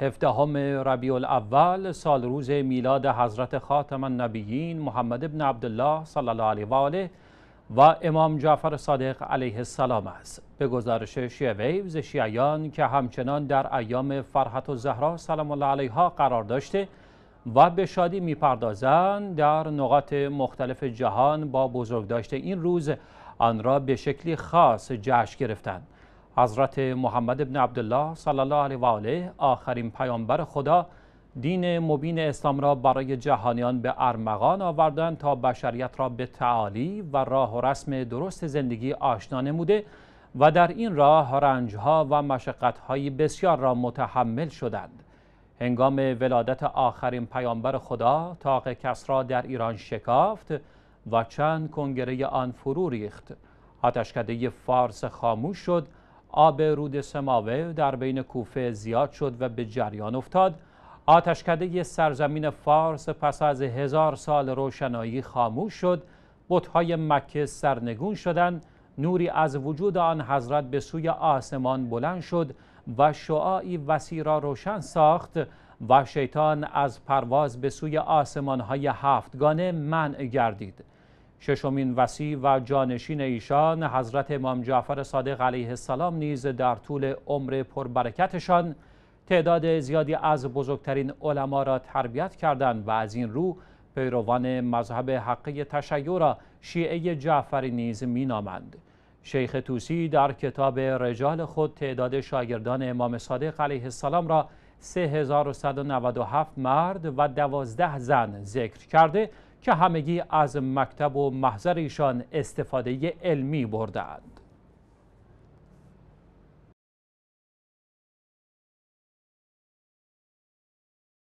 هفته همه ربیع الاول سال روز میلاد حضرت خاتم النبیین محمد ابن عبدالله صلی الله علیه و آله و امام جعفر صادق علیه السلام است به گزارش شیعه شیعیان که همچنان در ایام فرحت و زهرا سلام الله علیها قرار داشته و به شادی میپردازند در نقاط مختلف جهان با بزرگداشت این روز آن را به شکلی خاص جشن گرفتند حضرت محمد ابن عبدالله صلی الله علیه و آله آخرین پیامبر خدا دین مبین اسلام را برای جهانیان به ارمغان آوردند تا بشریت را به تعالی و راه و رسم درست زندگی آشنا نموده و در این راه رنجها و های بسیار را متحمل شدند هنگام ولادت آخرین پیامبر خدا تاق کسرا در ایران شکافت و چند کنگره آن فرو ریخت آتشکده فارس خاموش شد آب رود سماوه در بین کوفه زیاد شد و به جریان افتاد آتشکده سرزمین فارس پس از هزار سال روشنایی خاموش شد بطهای مکه سرنگون شدند نوری از وجود آن حضرت به سوی آسمان بلند شد و شعاعی وسیع را روشن ساخت و شیطان از پرواز به سوی های هفتگانه منع گردید ششمین وسیع و جانشین ایشان حضرت امام جعفر صادق علیه السلام نیز در طول عمر پربرکتشان تعداد زیادی از بزرگترین علما را تربیت کردند و از این رو پیروان مذهب حقه تشیع را شیعه جعفری نیز مینامند شیخ توسی در کتاب رجال خود تعداد شاگردان امام صادق علیه السلام را 3197 مرد و 12 زن ذکر کرده که همگی از مکتب و محضر ایشان استفاده علمی بردند.